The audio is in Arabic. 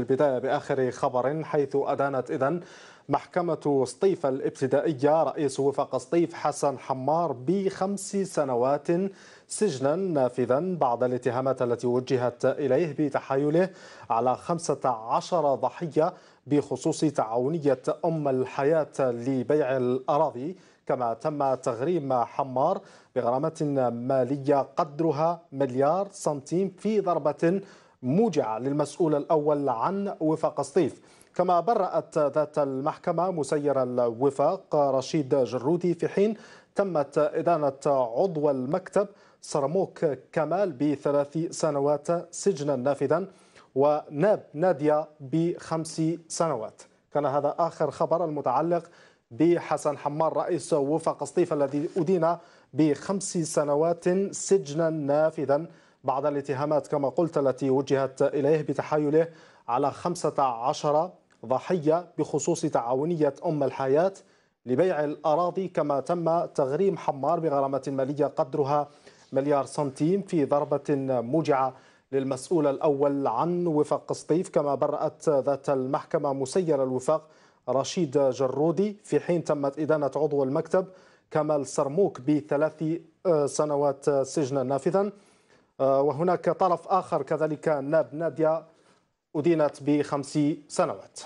البداية بآخر خبر حيث أدانت إذن محكمة سطيف الابتدائية رئيس وفاق سطيف حسن حمار بخمس سنوات سجنا نافذا بعد الاتهامات التي وجهت إليه بتحايله على 15 ضحية بخصوص تعاونية أم الحياة لبيع الأراضي كما تم تغريم حمار بغرامة مالية قدرها مليار سنتيم في ضربة موجعة للمسؤول الأول عن وفاق سطيف كما برأت ذات المحكمة مسير الوفاق رشيد جرودي في حين تمت إدانة عضو المكتب سرموك كمال بثلاث سنوات سجنا نافذا وناب نادية بخمس سنوات كان هذا آخر خبر المتعلق بحسن حمار رئيس وفاق سطيف الذي أدين بخمس سنوات سجنا نافذا بعد الاتهامات كما قلت التي وجهت إليه بتحايله على 15 ضحية بخصوص تعاونية أم الحياة لبيع الأراضي كما تم تغريم حمار بغرامة مالية قدرها مليار سنتيم في ضربة موجعة للمسؤول الأول عن وفاق قسطيف كما برأت ذات المحكمة مسير الوفاق رشيد جرودي في حين تمت إدانة عضو المكتب كمال سرموك بثلاث سنوات سجنا نافذا آه، وهناك طرف آخر كذلك ناب نادية أدينت بخمس سنوات